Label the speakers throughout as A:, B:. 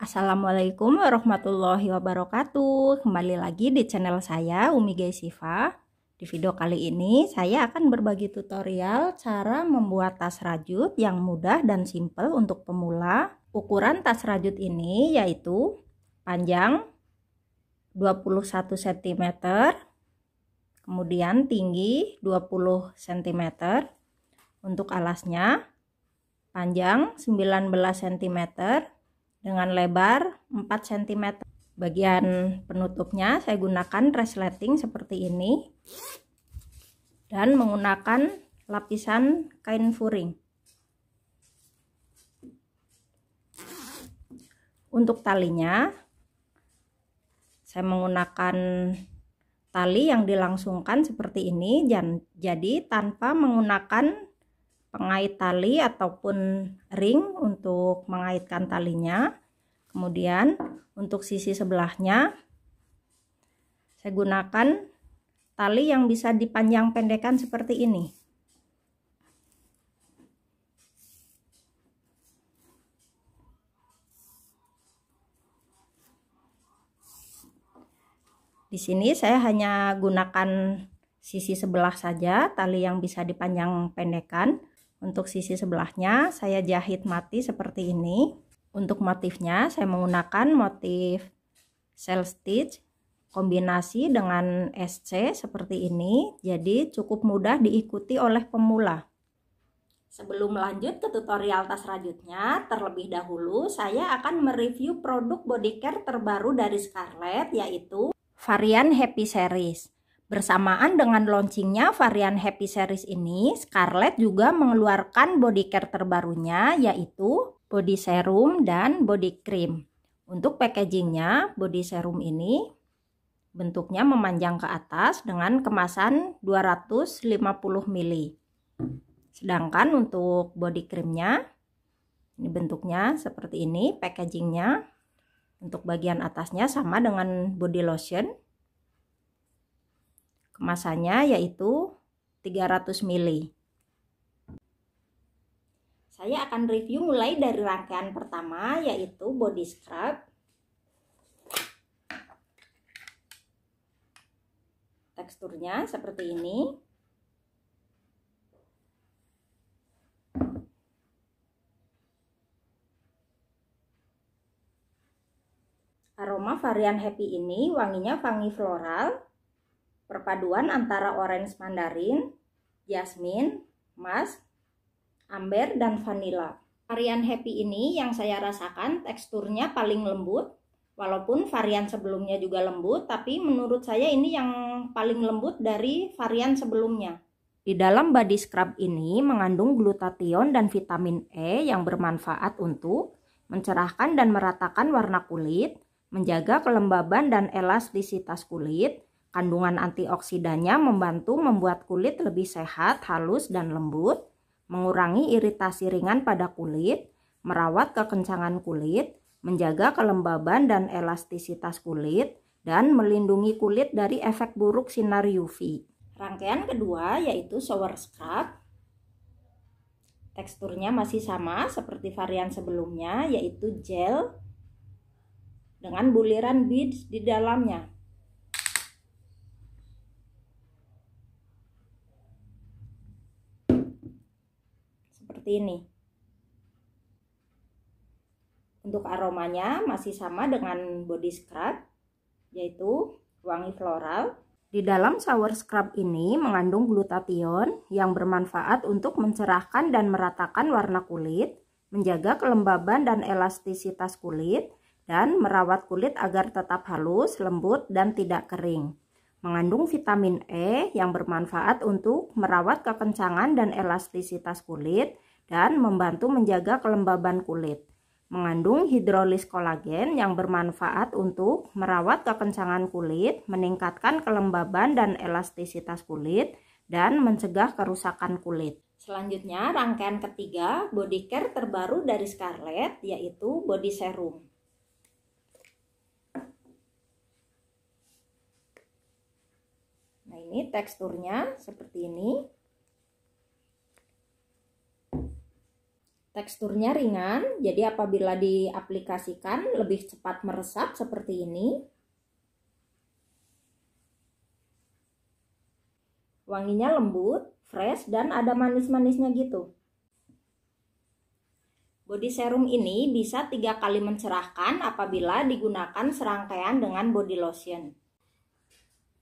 A: Assalamualaikum warahmatullahi wabarakatuh. Kembali lagi di channel saya Umi Gaisifa Di video kali ini saya akan berbagi tutorial cara membuat tas rajut yang mudah dan simple untuk pemula. Ukuran tas rajut ini yaitu panjang 21 cm, kemudian tinggi 20 cm. Untuk alasnya panjang 19 cm dengan lebar 4 cm. Bagian penutupnya saya gunakan resleting seperti ini dan menggunakan lapisan kain furing. Untuk talinya, saya menggunakan tali yang dilangsungkan seperti ini, jadi tanpa menggunakan pengait tali ataupun ring untuk mengaitkan talinya kemudian untuk sisi sebelahnya saya gunakan tali yang bisa dipanjang pendekkan seperti ini di sini saya hanya gunakan sisi sebelah saja tali yang bisa dipanjang pendekan untuk sisi sebelahnya saya jahit mati seperti ini. Untuk motifnya saya menggunakan motif sel stitch kombinasi dengan SC seperti ini. Jadi cukup mudah diikuti oleh pemula. Sebelum lanjut ke tutorial tas rajutnya, terlebih dahulu saya akan mereview produk body care terbaru dari Scarlett yaitu varian Happy Series. Bersamaan dengan launchingnya varian Happy Series ini, Scarlett juga mengeluarkan body care terbarunya yaitu body serum dan body cream. Untuk packagingnya, body serum ini bentuknya memanjang ke atas dengan kemasan 250 ml. Sedangkan untuk body creamnya, ini bentuknya seperti ini, packagingnya. Untuk bagian atasnya sama dengan body lotion kemasannya yaitu 300 ml. Saya akan review mulai dari rangkaian pertama yaitu body scrub. Teksturnya seperti ini. Aroma varian happy ini wanginya wangi floral Perpaduan antara orange mandarin, jasmin, musk, amber, dan vanilla. Varian happy ini yang saya rasakan teksturnya paling lembut, walaupun varian sebelumnya juga lembut, tapi menurut saya ini yang paling lembut dari varian sebelumnya. Di dalam body scrub ini mengandung glutathione dan vitamin E yang bermanfaat untuk mencerahkan dan meratakan warna kulit, menjaga kelembaban dan elastisitas kulit, Kandungan antioksidannya membantu membuat kulit lebih sehat, halus, dan lembut, mengurangi iritasi ringan pada kulit, merawat kekencangan kulit, menjaga kelembaban dan elastisitas kulit, dan melindungi kulit dari efek buruk sinar UV. Rangkaian kedua yaitu shower scrub. Teksturnya masih sama seperti varian sebelumnya yaitu gel dengan buliran beads di dalamnya. seperti ini. Untuk aromanya masih sama dengan body scrub, yaitu wangi floral. Di dalam shower scrub ini mengandung glutathione yang bermanfaat untuk mencerahkan dan meratakan warna kulit, menjaga kelembaban dan elastisitas kulit, dan merawat kulit agar tetap halus, lembut, dan tidak kering. Mengandung vitamin E yang bermanfaat untuk merawat kekencangan dan elastisitas kulit, dan membantu menjaga kelembaban kulit. Mengandung hidrolis kolagen yang bermanfaat untuk merawat kekencangan kulit, meningkatkan kelembaban dan elastisitas kulit, dan mencegah kerusakan kulit. Selanjutnya, rangkaian ketiga body care terbaru dari Scarlett yaitu body serum. Nah, ini teksturnya seperti ini. Teksturnya ringan, jadi apabila diaplikasikan lebih cepat meresap seperti ini. Wanginya lembut, fresh, dan ada manis-manisnya gitu. Body serum ini bisa tiga kali mencerahkan apabila digunakan serangkaian dengan body lotion.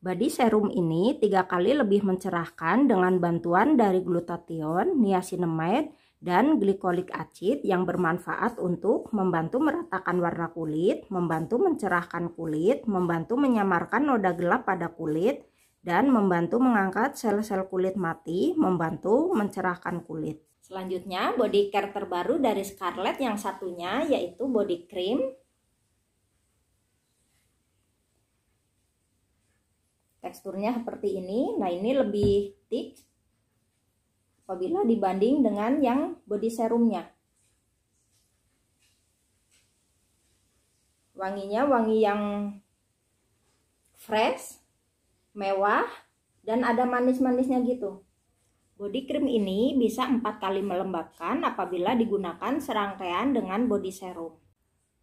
A: Body serum ini tiga kali lebih mencerahkan dengan bantuan dari glutathione, niacinamide, dan glikolik acid yang bermanfaat untuk membantu meratakan warna kulit, membantu mencerahkan kulit, membantu menyamarkan noda gelap pada kulit, dan membantu mengangkat sel-sel kulit mati, membantu mencerahkan kulit. Selanjutnya, body care terbaru dari Scarlett yang satunya yaitu body cream. Teksturnya seperti ini. Nah, ini lebih thick apabila dibanding dengan yang body serumnya. Wanginya wangi yang fresh, mewah, dan ada manis-manisnya gitu. Body cream ini bisa empat kali melembabkan apabila digunakan serangkaian dengan body serum.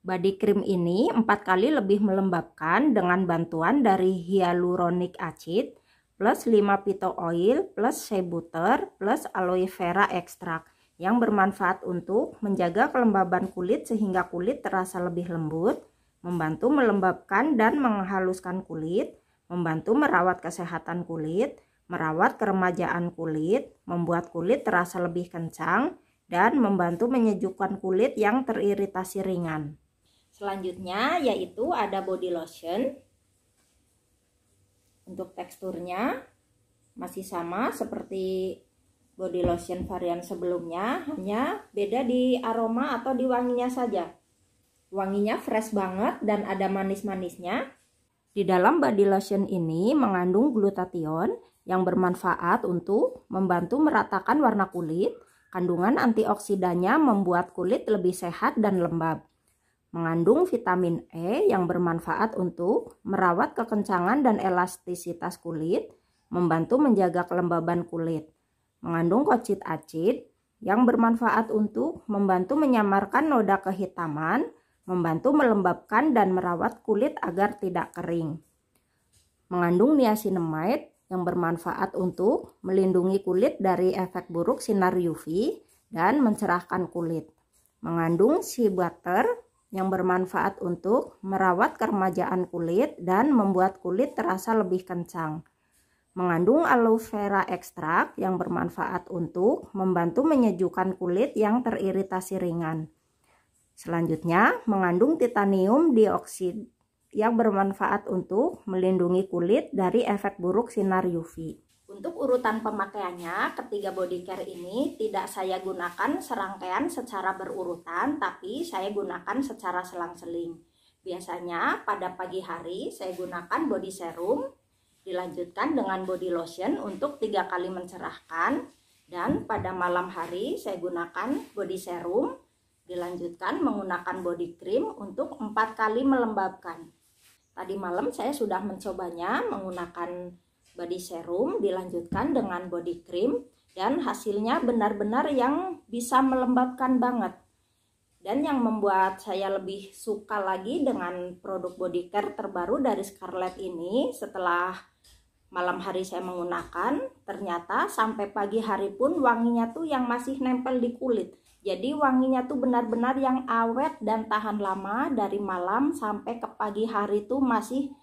A: Body cream ini empat kali lebih melembabkan dengan bantuan dari hyaluronic acid plus 5 pito oil plus shea butter plus aloe vera ekstrak yang bermanfaat untuk menjaga kelembaban kulit sehingga kulit terasa lebih lembut, membantu melembabkan dan menghaluskan kulit, membantu merawat kesehatan kulit, merawat keremajaan kulit, membuat kulit terasa lebih kencang, dan membantu menyejukkan kulit yang teriritasi ringan. Selanjutnya yaitu ada body lotion untuk teksturnya masih sama seperti body lotion varian sebelumnya, hanya beda di aroma atau di wanginya saja. Wanginya fresh banget dan ada manis-manisnya. Di dalam body lotion ini mengandung glutathione yang bermanfaat untuk membantu meratakan warna kulit. Kandungan antioksidannya membuat kulit lebih sehat dan lembab mengandung vitamin E yang bermanfaat untuk merawat kekencangan dan elastisitas kulit, membantu menjaga kelembaban kulit, mengandung kocit acid yang bermanfaat untuk membantu menyamarkan noda kehitaman, membantu melembabkan dan merawat kulit agar tidak kering. Mengandung niacinamide yang bermanfaat untuk melindungi kulit dari efek buruk sinar UV dan mencerahkan kulit. Mengandung sea butter yang bermanfaat untuk merawat keremajaan kulit dan membuat kulit terasa lebih kencang. Mengandung aloe vera ekstrak yang bermanfaat untuk membantu menyejukkan kulit yang teriritasi ringan. Selanjutnya, mengandung titanium dioksida yang bermanfaat untuk melindungi kulit dari efek buruk sinar UV. Untuk urutan pemakaiannya, ketiga body care ini tidak saya gunakan serangkaian secara berurutan, tapi saya gunakan secara selang-seling. Biasanya pada pagi hari saya gunakan body serum, dilanjutkan dengan body lotion untuk tiga kali mencerahkan, dan pada malam hari saya gunakan body serum, dilanjutkan menggunakan body cream untuk empat kali melembabkan. Tadi malam saya sudah mencobanya menggunakan body serum dilanjutkan dengan body cream dan hasilnya benar-benar yang bisa melembabkan banget. Dan yang membuat saya lebih suka lagi dengan produk body care terbaru dari Scarlett ini setelah malam hari saya menggunakan, ternyata sampai pagi hari pun wanginya tuh yang masih nempel di kulit. Jadi wanginya tuh benar-benar yang awet dan tahan lama dari malam sampai ke pagi hari tuh masih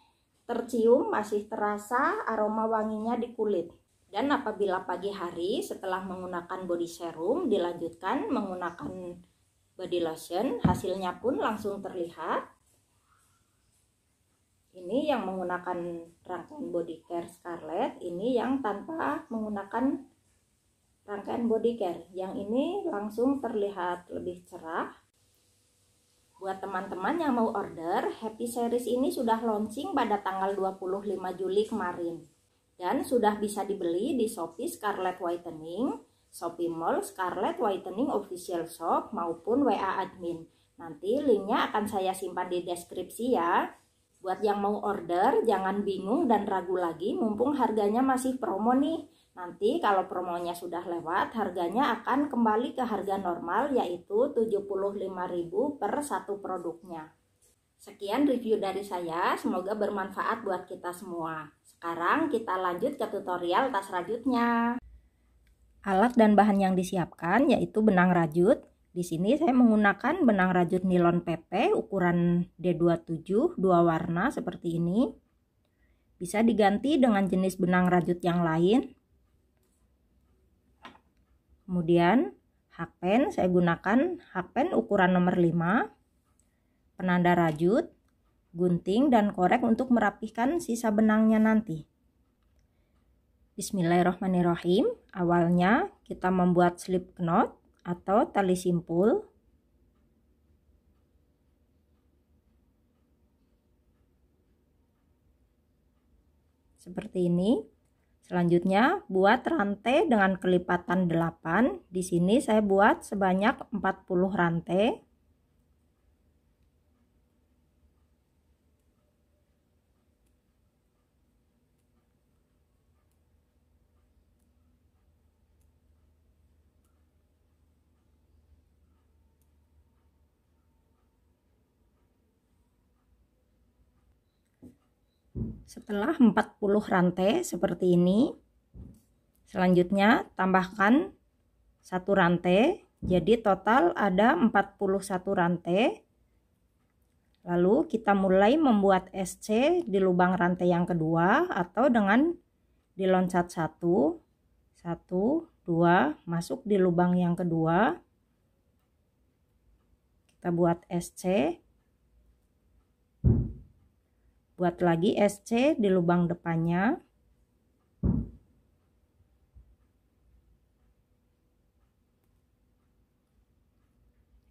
A: tercium masih terasa aroma wanginya di kulit. Dan apabila pagi hari setelah menggunakan body serum dilanjutkan menggunakan body lotion, hasilnya pun langsung terlihat. Ini yang menggunakan rangkaian body care Scarlett, ini yang tanpa menggunakan rangkaian body care. Yang ini langsung terlihat lebih cerah Buat teman-teman yang mau order, Happy Series ini sudah launching pada tanggal 25 Juli kemarin. Dan sudah bisa dibeli di Shopee Scarlet Whitening, Shopee Mall Scarlet Whitening Official Shop maupun WA Admin. Nanti linknya akan saya simpan di deskripsi ya. Buat yang mau order, jangan bingung dan ragu lagi mumpung harganya masih promo nih. Nanti kalau promonya sudah lewat, harganya akan kembali ke harga normal yaitu rp 75.000 per satu produknya. Sekian review dari saya, semoga bermanfaat buat kita semua. Sekarang kita lanjut ke tutorial tas rajutnya. Alat dan bahan yang disiapkan yaitu benang rajut. Di sini saya menggunakan benang rajut nilon PP ukuran D27 dua warna seperti ini. Bisa diganti dengan jenis benang rajut yang lain Kemudian hakpen saya gunakan hakpen ukuran nomor 5, penanda rajut, gunting dan korek untuk merapihkan sisa benangnya nanti. Bismillahirrahmanirrahim. Awalnya kita membuat slip knot atau tali simpul. Seperti ini. Selanjutnya, buat rantai dengan kelipatan 8. Di sini saya buat sebanyak 40 rantai. Setelah 40 rantai seperti ini, selanjutnya tambahkan satu rantai. Jadi total ada 41 rantai. Lalu kita mulai membuat SC di lubang rantai yang kedua atau dengan diloncat 1 1 2 masuk di lubang yang kedua. Kita buat SC buat lagi SC di lubang depannya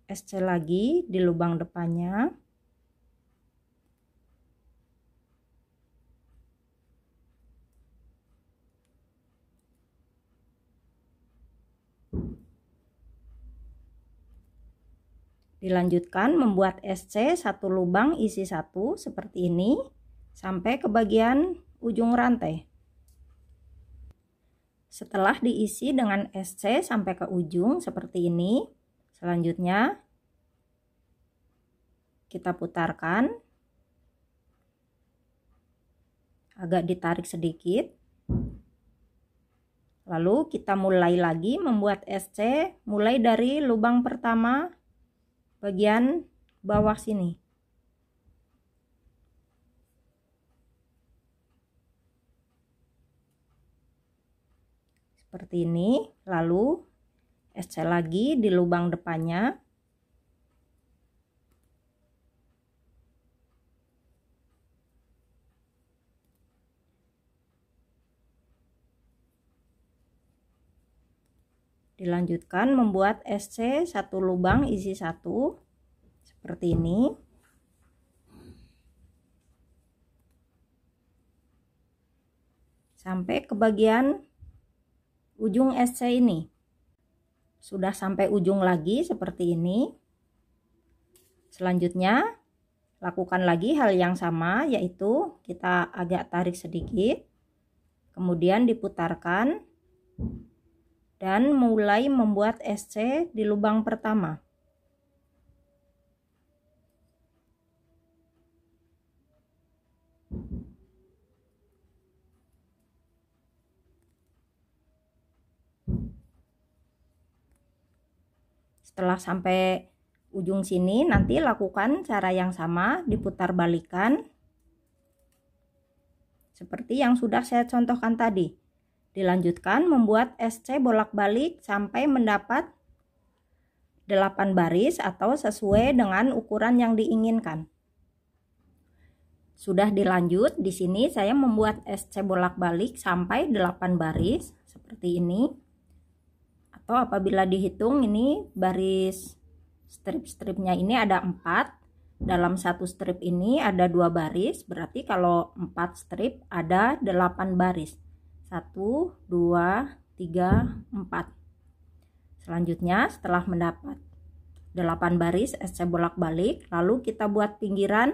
A: SC lagi di lubang depannya Dilanjutkan membuat SC satu lubang isi satu seperti ini sampai ke bagian ujung rantai. Setelah diisi dengan SC sampai ke ujung seperti ini, selanjutnya kita putarkan agak ditarik sedikit. Lalu kita mulai lagi membuat SC mulai dari lubang pertama bagian bawah sini. Seperti ini, lalu SC lagi di lubang depannya. Dilanjutkan membuat SC satu lubang isi satu seperti ini. Sampai ke bagian ujung SC ini. Sudah sampai ujung lagi seperti ini. Selanjutnya, lakukan lagi hal yang sama yaitu kita agak tarik sedikit. Kemudian diputarkan dan mulai membuat SC di lubang pertama. Setelah sampai ujung sini, nanti lakukan cara yang sama, diputar balikan seperti yang sudah saya contohkan tadi. Dilanjutkan membuat SC bolak-balik sampai mendapat 8 baris atau sesuai dengan ukuran yang diinginkan. Sudah dilanjut, di sini saya membuat SC bolak-balik sampai 8 baris seperti ini. Atau apabila dihitung ini baris strip-stripnya ini ada 4. Dalam satu strip ini ada dua baris, berarti kalau 4 strip ada 8 baris. 1, 2, 3, 4 selanjutnya setelah mendapat 8 baris SC bolak-balik lalu kita buat pinggiran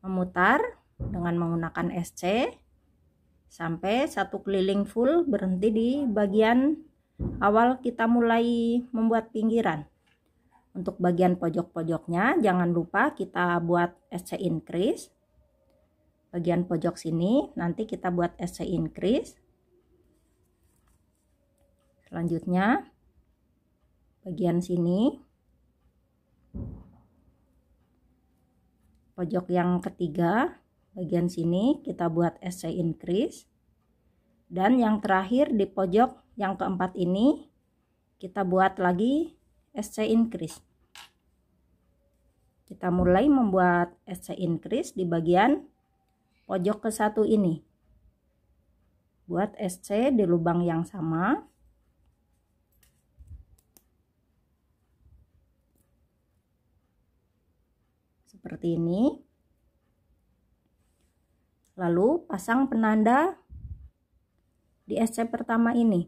A: memutar dengan menggunakan SC sampai satu keliling full berhenti di bagian awal kita mulai membuat pinggiran untuk bagian pojok-pojoknya jangan lupa kita buat SC increase bagian pojok sini nanti kita buat SC increase selanjutnya bagian sini pojok yang ketiga bagian sini kita buat SC increase dan yang terakhir di pojok yang keempat ini kita buat lagi SC increase kita mulai membuat SC increase di bagian pojok ke satu ini buat SC di lubang yang sama seperti ini lalu pasang penanda di SC pertama ini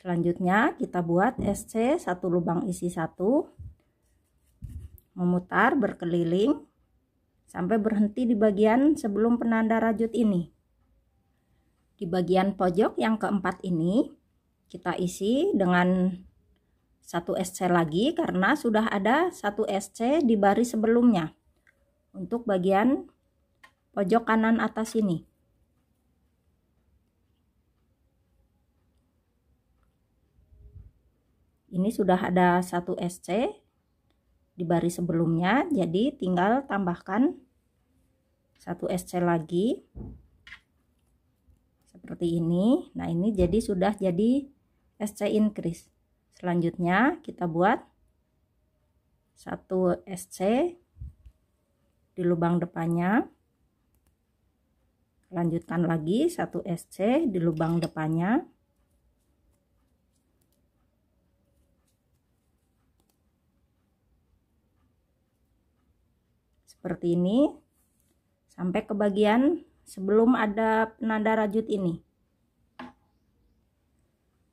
A: selanjutnya kita buat SC satu lubang isi satu memutar berkeliling sampai berhenti di bagian sebelum penanda rajut ini. Di bagian pojok yang keempat ini kita isi dengan satu SC lagi karena sudah ada satu SC di baris sebelumnya untuk bagian pojok kanan atas ini. Ini sudah ada satu SC di baris sebelumnya, jadi tinggal tambahkan satu SC lagi seperti ini nah ini jadi sudah jadi SC increase selanjutnya kita buat satu SC di lubang depannya lanjutkan lagi satu SC di lubang depannya seperti ini sampai ke bagian sebelum ada penanda rajut ini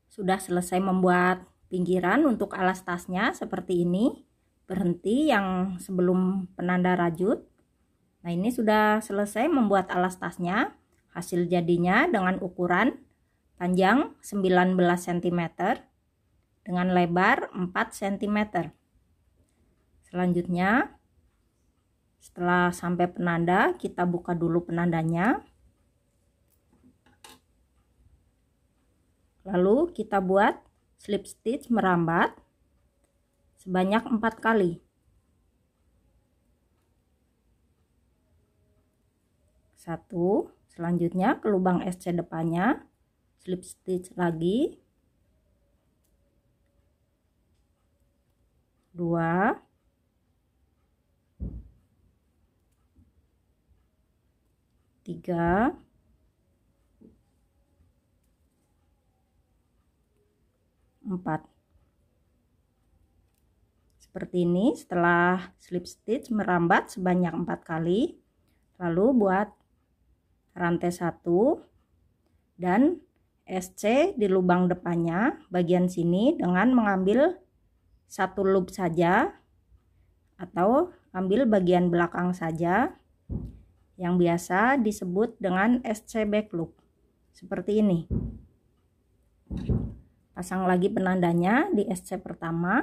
A: sudah selesai membuat pinggiran untuk alas tasnya seperti ini berhenti yang sebelum penanda rajut nah ini sudah selesai membuat alas tasnya hasil jadinya dengan ukuran panjang 19 cm dengan lebar 4 cm selanjutnya setelah sampai penanda, kita buka dulu penandanya. Lalu kita buat slip stitch merambat sebanyak empat kali. Satu, selanjutnya ke lubang SC depannya, slip stitch lagi. Dua, tiga empat seperti ini setelah slip stitch merambat sebanyak empat kali lalu buat rantai satu dan SC di lubang depannya bagian sini dengan mengambil satu loop saja atau ambil bagian belakang saja yang biasa disebut dengan SC back loop, Seperti ini. Pasang lagi penandanya di SC pertama.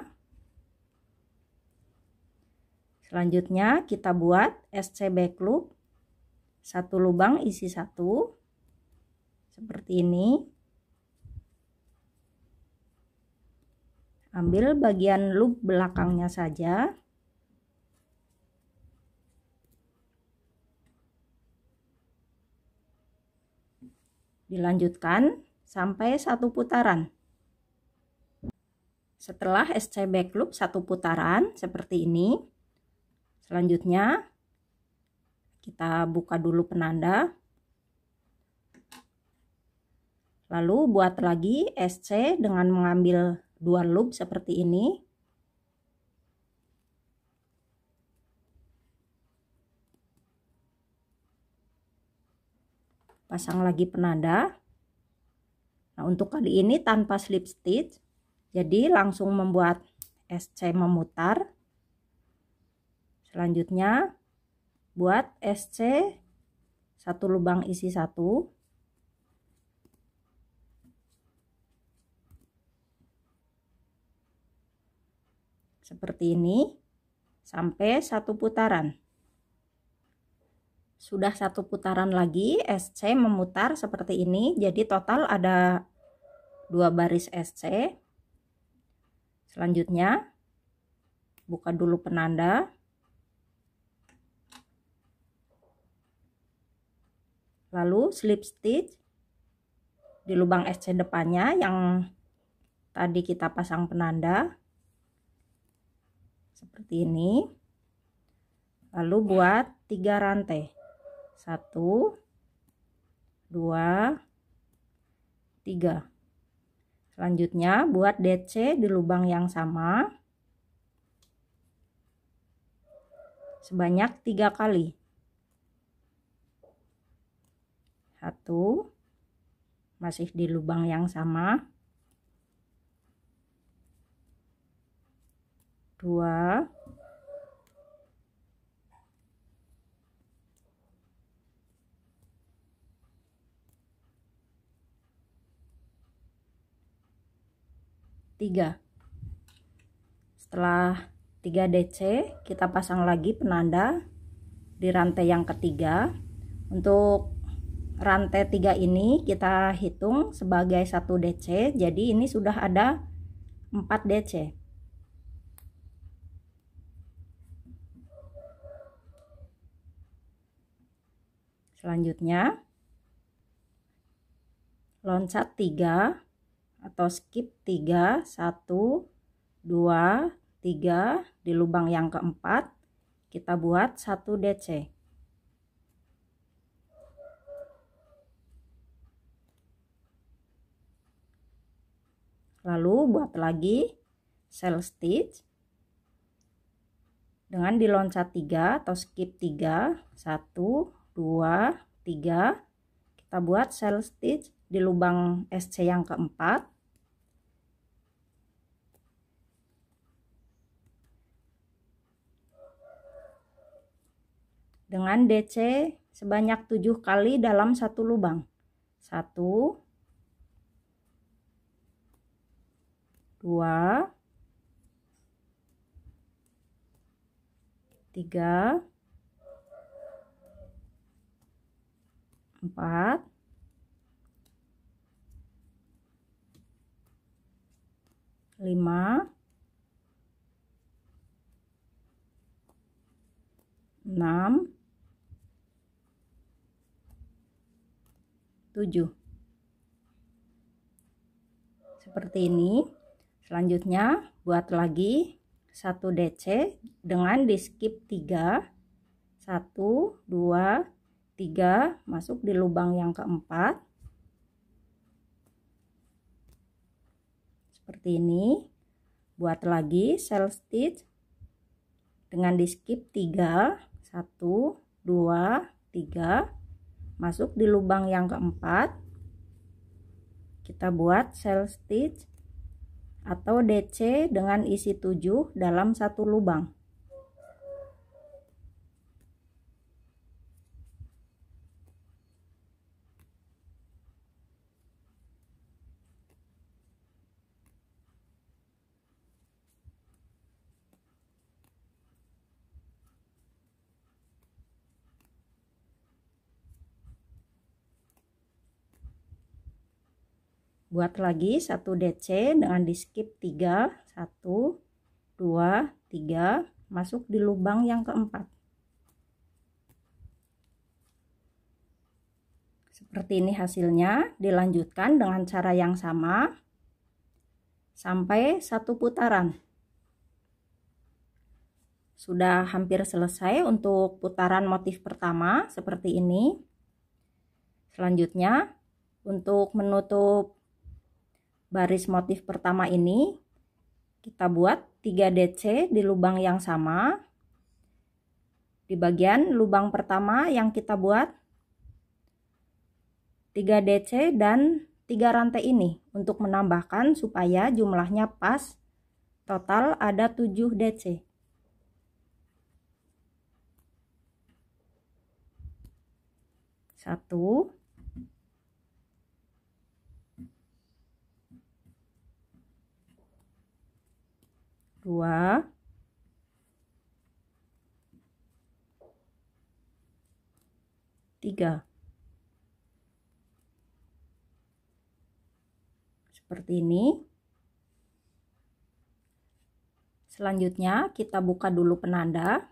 A: Selanjutnya kita buat SC back loop, Satu lubang isi satu. Seperti ini. Ambil bagian loop belakangnya saja. Dilanjutkan sampai satu putaran. Setelah SC back loop satu putaran seperti ini, selanjutnya kita buka dulu penanda. Lalu buat lagi SC dengan mengambil dua loop seperti ini. pasang lagi penanda nah untuk kali ini tanpa slip stitch jadi langsung membuat SC memutar selanjutnya buat SC satu lubang isi satu seperti ini sampai satu putaran sudah satu putaran lagi, SC memutar seperti ini. Jadi total ada dua baris SC. Selanjutnya, buka dulu penanda. Lalu slip stitch di lubang SC depannya yang tadi kita pasang penanda. Seperti ini. Lalu buat tiga rantai satu dua tiga selanjutnya buat DC di lubang yang sama sebanyak tiga kali satu masih di lubang yang sama dua 3 setelah 3 DC kita pasang lagi penanda di rantai yang ketiga untuk rantai 3 ini kita hitung sebagai 1 DC jadi ini sudah ada 4 DC selanjutnya loncat 3 atau skip 3 1 2 3 di lubang yang keempat kita buat 1 DC lalu buat lagi sel stitch dengan diloncat 3 atau skip 3 1 2 3 kita buat sel stitch di lubang SC yang keempat dengan DC sebanyak 7 kali dalam satu lubang. 1 2 3 4 5 6 7 7 seperti ini selanjutnya buat lagi 1 DC dengan di skip 3 1 2 3 masuk di lubang yang keempat seperti ini buat lagi sel stitch dengan di skip 3 1 2 3 masuk di lubang yang keempat kita buat sel stitch atau DC dengan isi 7 dalam satu lubang buat lagi satu DC dengan di skip 3 1 2 3 masuk di lubang yang keempat seperti ini hasilnya dilanjutkan dengan cara yang sama sampai satu putaran sudah hampir selesai untuk putaran motif pertama seperti ini selanjutnya untuk menutup baris motif pertama ini kita buat 3 DC di lubang yang sama di bagian lubang pertama yang kita buat 3 DC dan 3 rantai ini untuk menambahkan supaya jumlahnya pas total ada 7 DC satu 2 3 seperti ini selanjutnya kita buka dulu penanda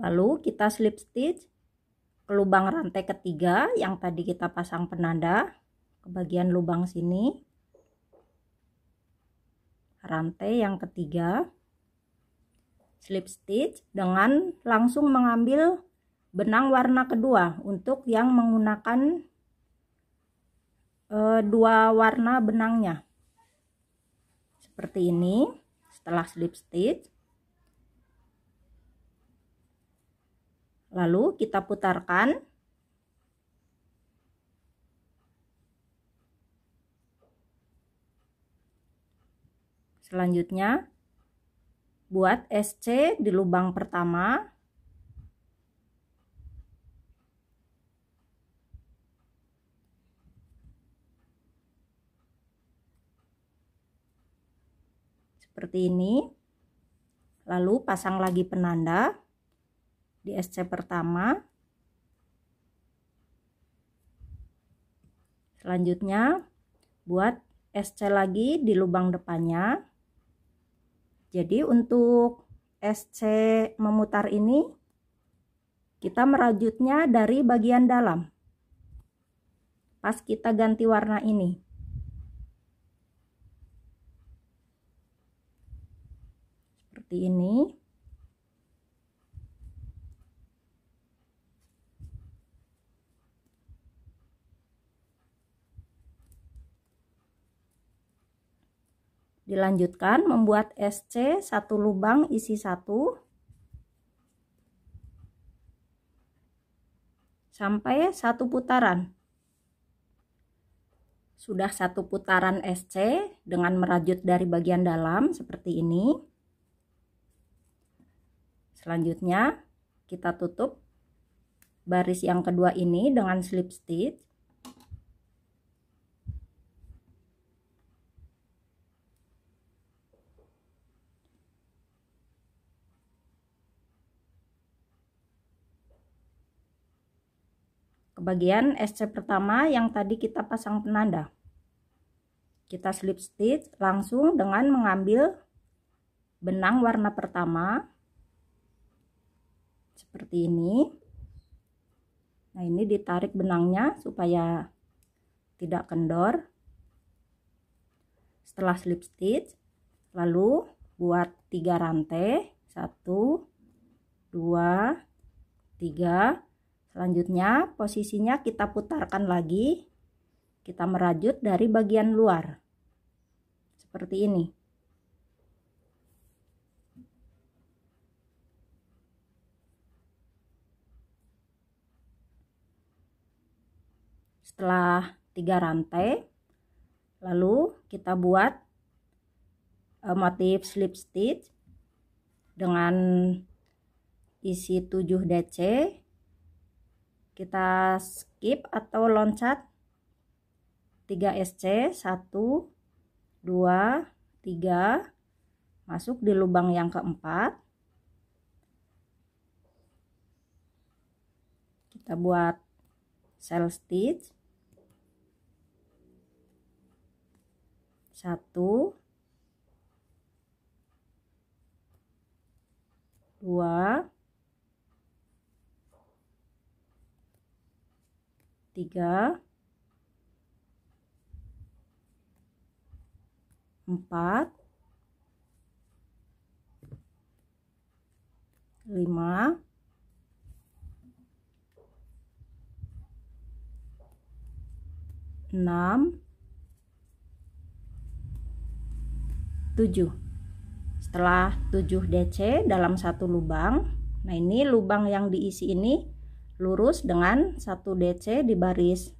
A: lalu kita slip stitch lubang rantai ketiga yang tadi kita pasang penanda ke bagian lubang sini rantai yang ketiga slip stitch dengan langsung mengambil benang warna kedua untuk yang menggunakan e, dua warna benangnya seperti ini setelah slip stitch Lalu kita putarkan. Selanjutnya, buat SC di lubang pertama. Seperti ini. Lalu pasang lagi penanda di SC pertama. Selanjutnya, buat SC lagi di lubang depannya. Jadi untuk SC memutar ini, kita merajutnya dari bagian dalam. Pas kita ganti warna ini. Seperti ini. Dilanjutkan membuat SC satu lubang isi satu sampai satu putaran. Sudah satu putaran SC dengan merajut dari bagian dalam seperti ini. Selanjutnya kita tutup baris yang kedua ini dengan slip stitch. bagian SC pertama yang tadi kita pasang penanda kita slip stitch langsung dengan mengambil benang warna pertama seperti ini nah ini ditarik benangnya supaya tidak kendor setelah slip stitch lalu buat tiga rantai satu dua tiga Selanjutnya, posisinya kita putarkan lagi. Kita merajut dari bagian luar. Seperti ini. Setelah tiga rantai, lalu kita buat eh, motif slip stitch dengan isi 7 DC kita skip atau loncat 3 SC 1 2 3 masuk di lubang yang keempat kita buat sel stitch 1 3 4 5 6 7 setelah 7 DC dalam satu lubang nah ini lubang yang diisi ini lurus dengan 1 DC di baris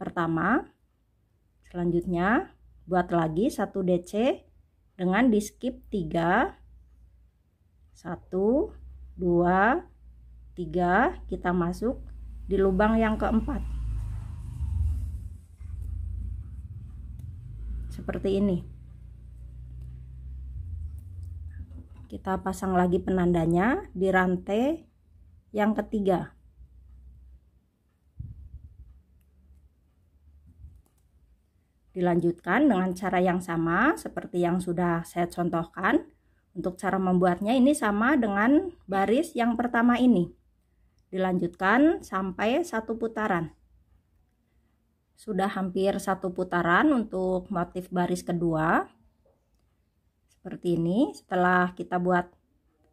A: pertama. Selanjutnya, buat lagi 1 DC dengan di skip 3 1 2 3 kita masuk di lubang yang keempat. Seperti ini. Kita pasang lagi penandanya di rantai yang ketiga. Dilanjutkan dengan cara yang sama seperti yang sudah saya contohkan. Untuk cara membuatnya ini sama dengan baris yang pertama ini. Dilanjutkan sampai satu putaran. Sudah hampir satu putaran untuk motif baris kedua. Seperti ini setelah kita buat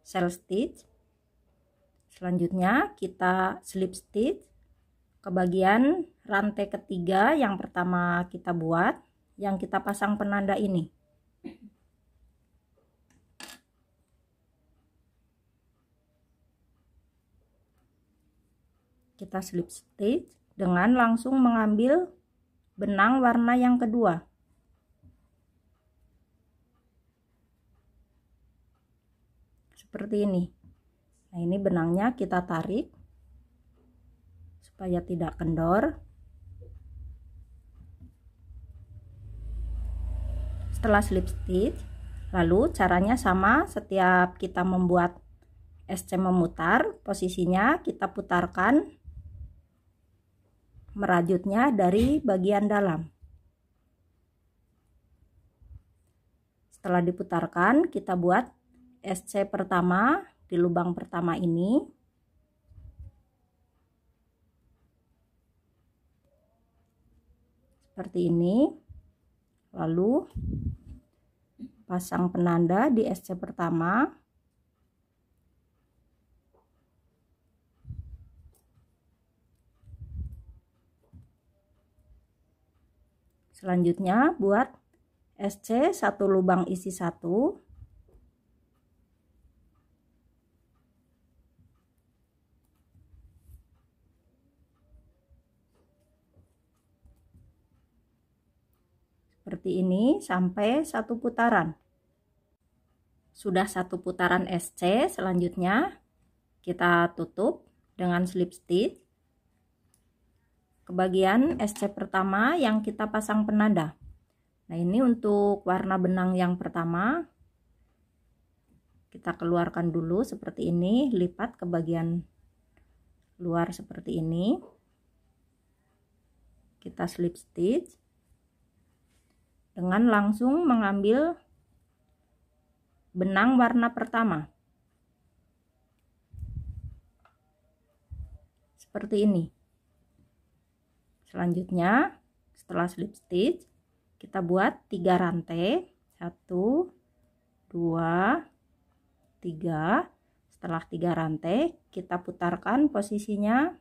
A: sel stitch. Selanjutnya kita slip stitch ke bagian rantai ketiga yang pertama kita buat yang kita pasang penanda ini kita slip stitch dengan langsung mengambil benang warna yang kedua seperti ini nah ini benangnya kita tarik supaya tidak kendor setelah slip stitch lalu caranya sama setiap kita membuat SC memutar posisinya kita putarkan merajutnya dari bagian dalam setelah diputarkan kita buat SC pertama di lubang pertama ini seperti ini lalu pasang penanda di SC pertama selanjutnya buat SC satu lubang isi satu seperti ini sampai satu putaran. Sudah satu putaran SC, selanjutnya kita tutup dengan slip stitch. Ke bagian SC pertama yang kita pasang penanda. Nah, ini untuk warna benang yang pertama. Kita keluarkan dulu seperti ini, lipat ke bagian luar seperti ini kita slip stitch dengan langsung mengambil benang warna pertama. Seperti ini. Selanjutnya, setelah slip stitch, kita buat tiga rantai. satu, dua, tiga. Setelah tiga rantai, kita putarkan posisinya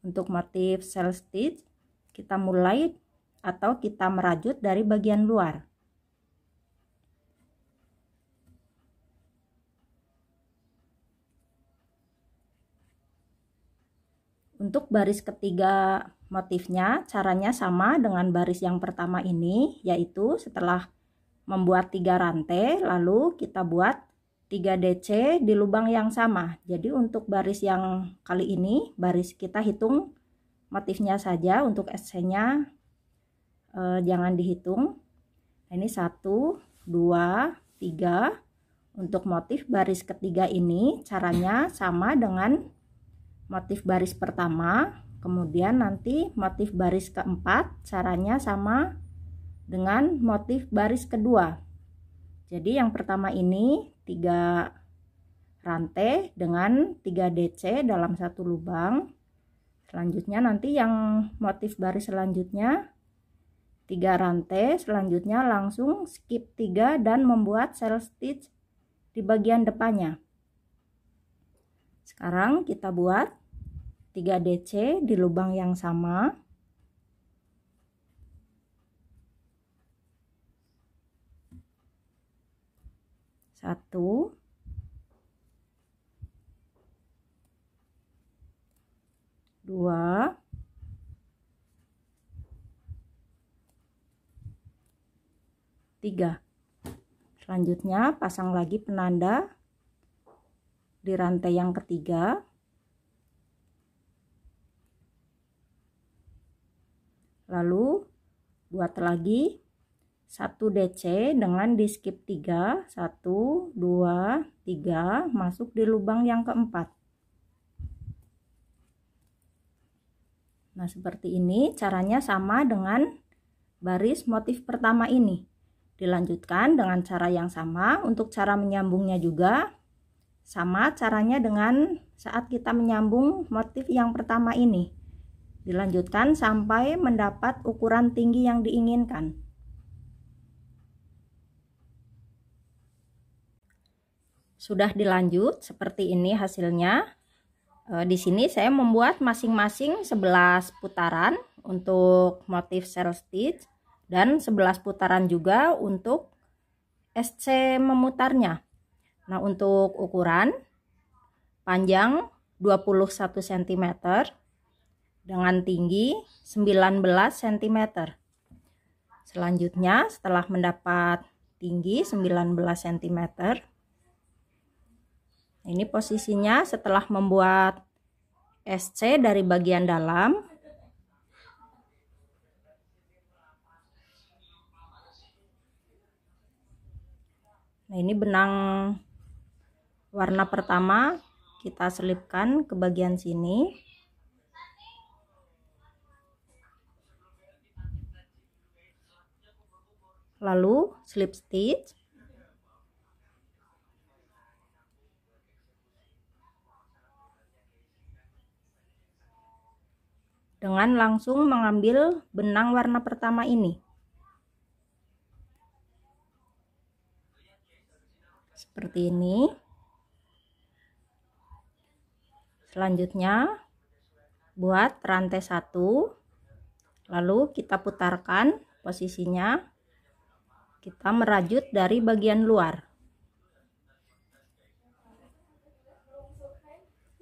A: untuk motif sel stitch. Kita mulai atau kita merajut dari bagian luar. Untuk baris ketiga motifnya, caranya sama dengan baris yang pertama ini, yaitu setelah membuat tiga rantai, lalu kita buat 3 DC di lubang yang sama. Jadi untuk baris yang kali ini, baris kita hitung motifnya saja untuk SC-nya eh, jangan dihitung nah, ini satu dua tiga untuk motif baris ketiga ini caranya sama dengan motif baris pertama kemudian nanti motif baris keempat caranya sama dengan motif baris kedua jadi yang pertama ini tiga rantai dengan 3DC dalam satu lubang selanjutnya nanti yang motif baris selanjutnya 3 rantai, selanjutnya langsung skip 3 dan membuat sel stitch di bagian depannya. Sekarang kita buat 3 DC di lubang yang sama. Satu, dua, 3 selanjutnya pasang lagi penanda di rantai yang ketiga lalu buat lagi 1 DC dengan di skip 3 1 2 3 masuk di lubang yang keempat Nah seperti ini caranya sama dengan baris motif pertama ini Dilanjutkan dengan cara yang sama, untuk cara menyambungnya juga sama caranya dengan saat kita menyambung motif yang pertama ini. Dilanjutkan sampai mendapat ukuran tinggi yang diinginkan. Sudah dilanjut seperti ini hasilnya. E, di sini saya membuat masing-masing 11 putaran untuk motif sel stitch dan 11 putaran juga untuk SC memutarnya nah untuk ukuran panjang 21 cm dengan tinggi 19 cm selanjutnya setelah mendapat tinggi 19 cm ini posisinya setelah membuat SC dari bagian dalam nah ini benang warna pertama kita selipkan ke bagian sini lalu slip stitch dengan langsung mengambil benang warna pertama ini seperti ini selanjutnya buat rantai satu lalu kita putarkan posisinya kita merajut dari bagian luar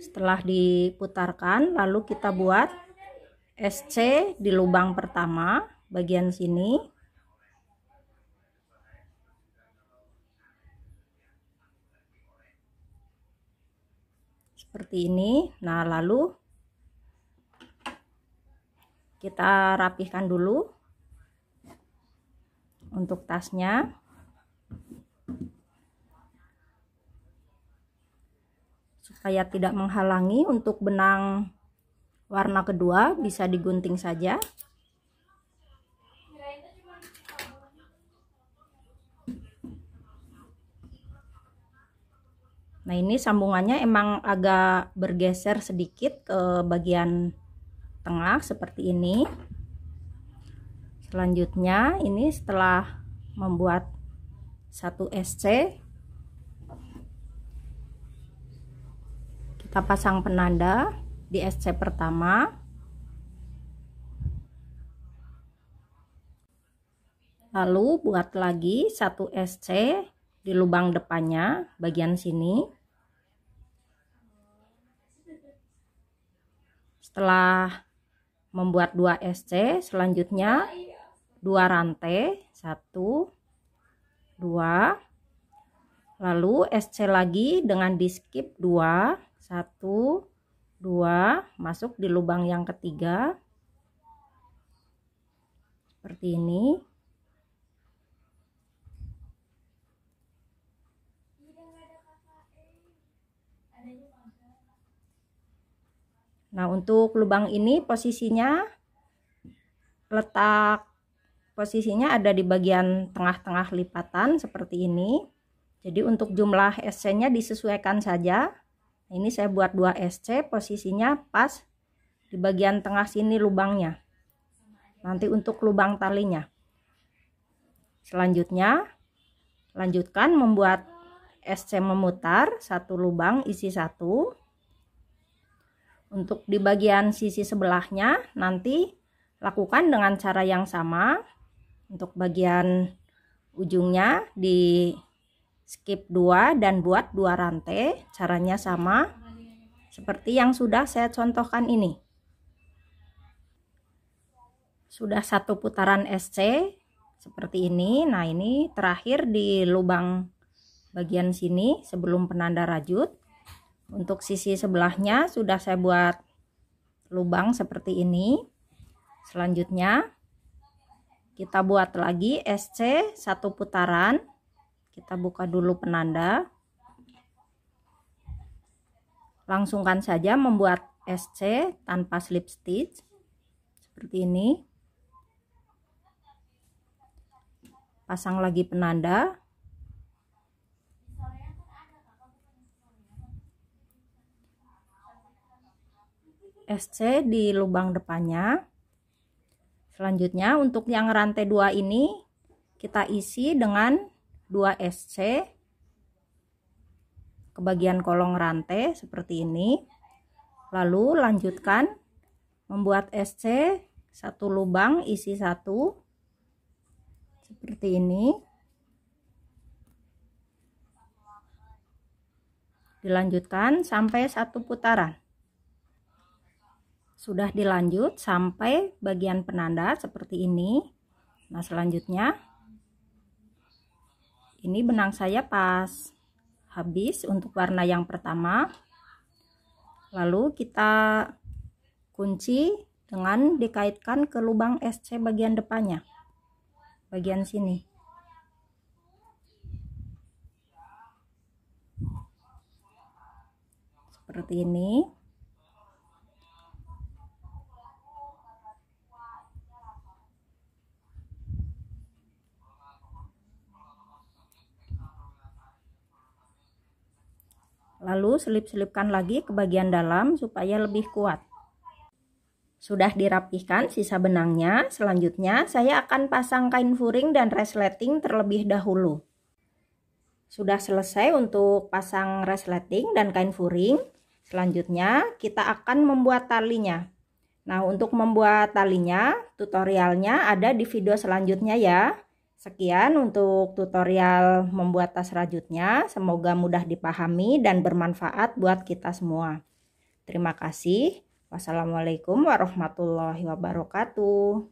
A: setelah diputarkan lalu kita buat SC di lubang pertama bagian sini seperti ini nah lalu kita rapihkan dulu untuk tasnya supaya tidak menghalangi untuk benang warna kedua bisa digunting saja Nah ini sambungannya emang agak bergeser sedikit ke bagian tengah seperti ini. Selanjutnya ini setelah membuat satu SC kita pasang penanda di SC pertama. Lalu buat lagi satu SC di lubang depannya bagian sini setelah membuat dua SC selanjutnya dua rantai satu dua lalu SC lagi dengan di skip dua satu dua masuk di lubang yang ketiga seperti ini Nah, untuk lubang ini posisinya letak posisinya ada di bagian tengah-tengah lipatan seperti ini. Jadi untuk jumlah SC-nya disesuaikan saja. Nah, ini saya buat 2 SC, posisinya pas di bagian tengah sini lubangnya. Nanti untuk lubang talinya. Selanjutnya, lanjutkan membuat SC memutar satu lubang isi satu untuk di bagian sisi sebelahnya nanti lakukan dengan cara yang sama. Untuk bagian ujungnya di skip 2 dan buat dua rantai. Caranya sama seperti yang sudah saya contohkan ini. Sudah satu putaran SC seperti ini. Nah, ini terakhir di lubang bagian sini sebelum penanda rajut untuk sisi sebelahnya sudah saya buat lubang seperti ini. Selanjutnya kita buat lagi SC satu putaran. Kita buka dulu penanda. Langsungkan saja membuat SC tanpa slip stitch seperti ini. Pasang lagi penanda. SC di lubang depannya selanjutnya untuk yang rantai 2 ini kita isi dengan 2 SC ke bagian kolong rantai seperti ini lalu lanjutkan membuat SC satu lubang isi satu seperti ini dilanjutkan sampai satu putaran sudah dilanjut sampai bagian penanda seperti ini nah selanjutnya ini benang saya pas habis untuk warna yang pertama lalu kita kunci dengan dikaitkan ke lubang SC bagian depannya bagian sini seperti ini Lalu selip-selipkan lagi ke bagian dalam supaya lebih kuat. Sudah dirapihkan sisa benangnya, selanjutnya saya akan pasang kain furing dan resleting terlebih dahulu. Sudah selesai untuk pasang resleting dan kain furing, selanjutnya kita akan membuat talinya. Nah untuk membuat talinya, tutorialnya ada di video selanjutnya ya. Sekian untuk tutorial membuat tas rajutnya. Semoga mudah dipahami dan bermanfaat buat kita semua. Terima kasih. Wassalamualaikum warahmatullahi wabarakatuh.